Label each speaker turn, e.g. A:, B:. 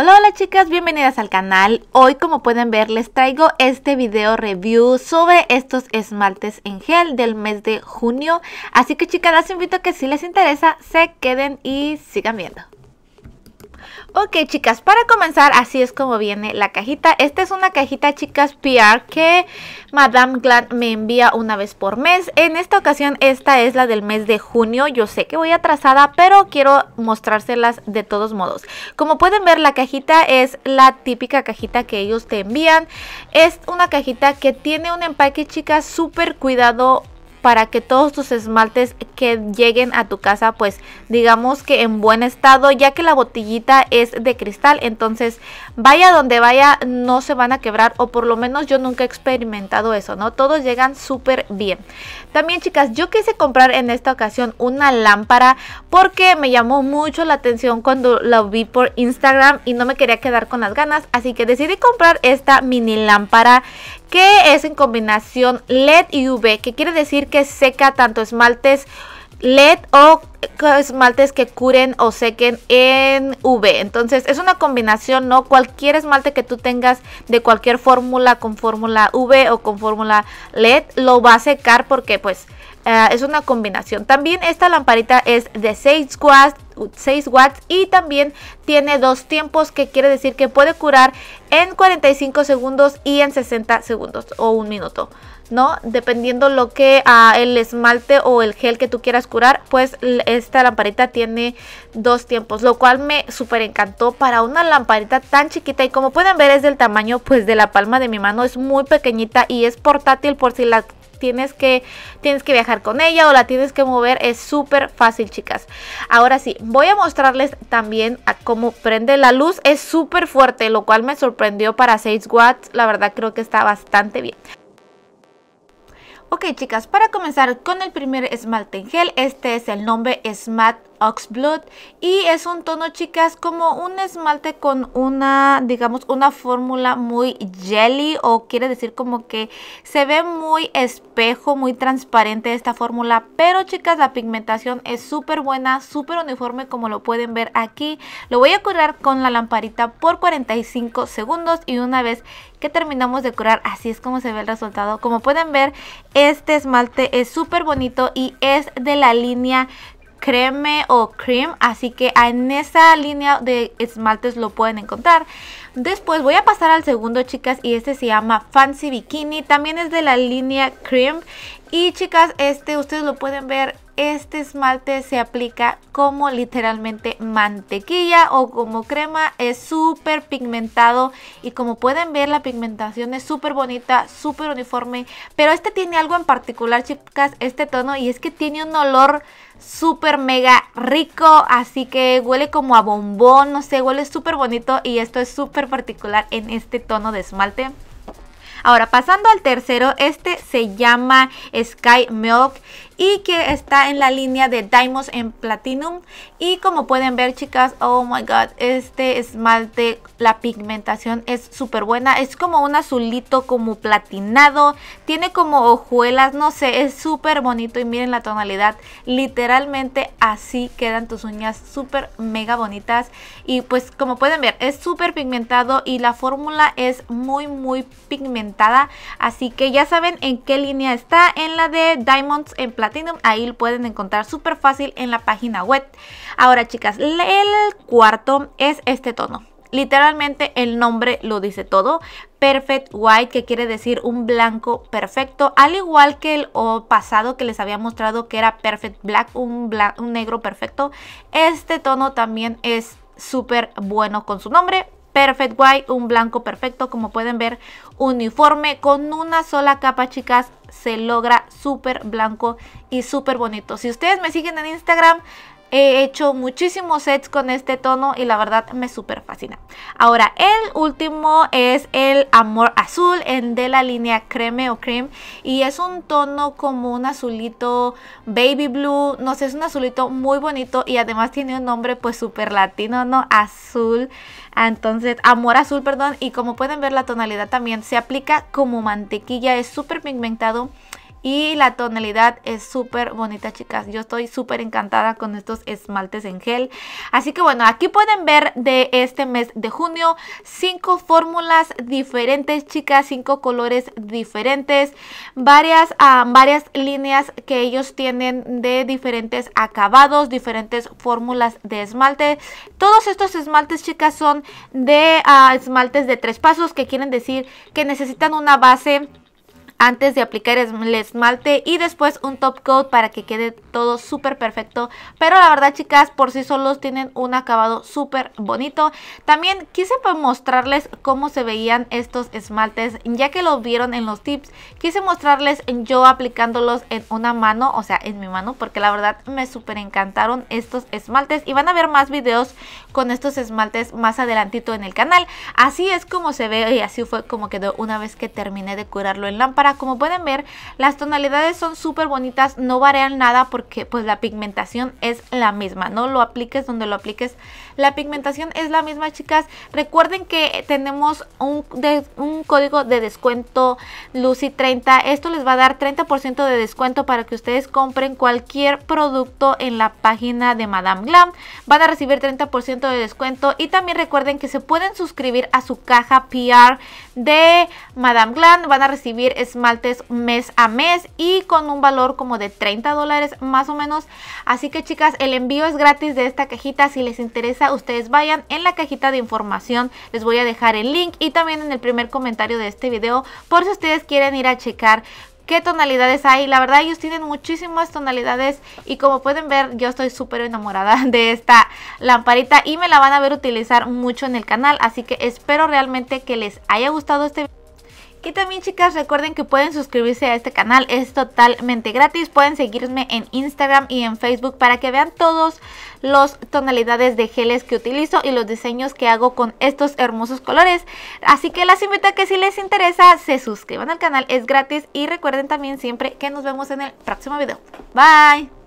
A: Hola, hola chicas, bienvenidas al canal. Hoy como pueden ver les traigo este video review sobre estos esmaltes en gel del mes de junio. Así que chicas, los invito a que si les interesa se queden y sigan viendo. Ok chicas, para comenzar así es como viene la cajita. Esta es una cajita chicas PR que Madame Glad me envía una vez por mes. En esta ocasión esta es la del mes de junio. Yo sé que voy atrasada pero quiero mostrárselas de todos modos. Como pueden ver la cajita es la típica cajita que ellos te envían. Es una cajita que tiene un empaque chicas súper cuidado para que todos tus esmaltes que lleguen a tu casa pues digamos que en buen estado ya que la botellita es de cristal entonces vaya donde vaya no se van a quebrar o por lo menos yo nunca he experimentado eso no todos llegan súper bien también chicas yo quise comprar en esta ocasión una lámpara porque me llamó mucho la atención cuando la vi por Instagram y no me quería quedar con las ganas así que decidí comprar esta mini lámpara que es en combinación LED y UV, que quiere decir que seca tanto esmaltes LED o esmaltes que curen o sequen en V. Entonces es una combinación, ¿no? Cualquier esmalte que tú tengas de cualquier fórmula con fórmula V o con fórmula LED lo va a secar porque pues eh, es una combinación. También esta lamparita es de 6 watts 6 watts y también tiene dos tiempos que quiere decir que puede curar en 45 segundos y en 60 segundos o un minuto. ¿no? Dependiendo lo que ah, el esmalte o el gel que tú quieras curar, pues esta lamparita tiene dos tiempos, lo cual me súper encantó para una lamparita tan chiquita y como pueden ver es del tamaño pues de la palma de mi mano, es muy pequeñita y es portátil por si la tienes que, tienes que viajar con ella o la tienes que mover, es súper fácil chicas. Ahora sí, voy a mostrarles también cómo prende la luz, es súper fuerte, lo cual me sorprendió para 6 watts, la verdad creo que está bastante bien. Ok chicas, para comenzar con el primer esmalte gel, este es el nombre Smart Oxblood y es un tono chicas como un esmalte con una digamos una fórmula muy jelly o quiere decir como que se ve muy espejo muy transparente esta fórmula pero chicas la pigmentación es súper buena súper uniforme como lo pueden ver aquí lo voy a curar con la lamparita por 45 segundos y una vez que terminamos de curar así es como se ve el resultado como pueden ver este esmalte es súper bonito y es de la línea creme o cream, así que en esa línea de esmaltes lo pueden encontrar. Después voy a pasar al segundo, chicas, y este se llama Fancy Bikini, también es de la línea cream. Y chicas, este ustedes lo pueden ver este esmalte se aplica como literalmente mantequilla o como crema. Es súper pigmentado y como pueden ver la pigmentación es súper bonita, súper uniforme. Pero este tiene algo en particular chicas, este tono y es que tiene un olor súper mega rico, así que huele como a bombón, no sé, huele súper bonito y esto es súper particular en este tono de esmalte. Ahora pasando al tercero, este se llama Sky Milk y que está en la línea de Diamonds en Platinum. Y como pueden ver chicas, oh my god, este esmalte, la pigmentación es súper buena. Es como un azulito como platinado, tiene como hojuelas, no sé, es súper bonito y miren la tonalidad. Literalmente así quedan tus uñas súper mega bonitas. Y pues como pueden ver, es súper pigmentado y la fórmula es muy muy pigmentada. Así que ya saben en qué línea está, en la de Diamonds en Platinum Ahí lo pueden encontrar súper fácil en la página web. Ahora chicas, el cuarto es este tono. Literalmente el nombre lo dice todo. Perfect White, que quiere decir un blanco perfecto, al igual que el pasado que les había mostrado que era Perfect Black, un, black, un negro perfecto. Este tono también es súper bueno con su nombre, Perfect White, un blanco perfecto, como pueden ver, uniforme con una sola capa, chicas, se logra súper blanco y súper bonito. Si ustedes me siguen en Instagram, He hecho muchísimos sets con este tono y la verdad me súper fascina. Ahora, el último es el Amor Azul en de la línea Creme o Cream y es un tono como un azulito baby blue, no sé, es un azulito muy bonito y además tiene un nombre pues súper latino, ¿no? Azul, ah, entonces Amor Azul, perdón, y como pueden ver la tonalidad también se aplica como mantequilla, es súper pigmentado y la tonalidad es súper bonita chicas yo estoy súper encantada con estos esmaltes en gel así que bueno aquí pueden ver de este mes de junio cinco fórmulas diferentes chicas cinco colores diferentes varias ah, varias líneas que ellos tienen de diferentes acabados diferentes fórmulas de esmalte todos estos esmaltes chicas son de ah, esmaltes de tres pasos que quieren decir que necesitan una base antes de aplicar el esmalte y después un top coat para que quede todo súper perfecto. Pero la verdad chicas, por sí solos tienen un acabado súper bonito. También quise mostrarles cómo se veían estos esmaltes, ya que lo vieron en los tips. Quise mostrarles yo aplicándolos en una mano, o sea, en mi mano, porque la verdad me súper encantaron estos esmaltes. Y van a ver más videos con estos esmaltes más adelantito en el canal. Así es como se ve y así fue como quedó una vez que terminé de curarlo en lámpara. Como pueden ver, las tonalidades son súper bonitas, no varían nada porque pues la pigmentación es la misma, no lo apliques donde lo apliques. La pigmentación es la misma, chicas. Recuerden que tenemos un, de, un código de descuento Lucy30. Esto les va a dar 30% de descuento para que ustedes compren cualquier producto en la página de Madame Glam. Van a recibir 30% de descuento y también recuerden que se pueden suscribir a su caja PR de Madame Glam. Van a recibir es maltes mes a mes y con un valor como de 30 dólares más o menos. Así que chicas, el envío es gratis de esta cajita. Si les interesa, ustedes vayan en la cajita de información. Les voy a dejar el link y también en el primer comentario de este video por si ustedes quieren ir a checar qué tonalidades hay. La verdad ellos tienen muchísimas tonalidades y como pueden ver yo estoy súper enamorada de esta lamparita y me la van a ver utilizar mucho en el canal. Así que espero realmente que les haya gustado este video. Y también chicas recuerden que pueden suscribirse a este canal, es totalmente gratis. Pueden seguirme en Instagram y en Facebook para que vean todos los tonalidades de geles que utilizo y los diseños que hago con estos hermosos colores. Así que las invito a que si les interesa se suscriban al canal, es gratis y recuerden también siempre que nos vemos en el próximo video. Bye!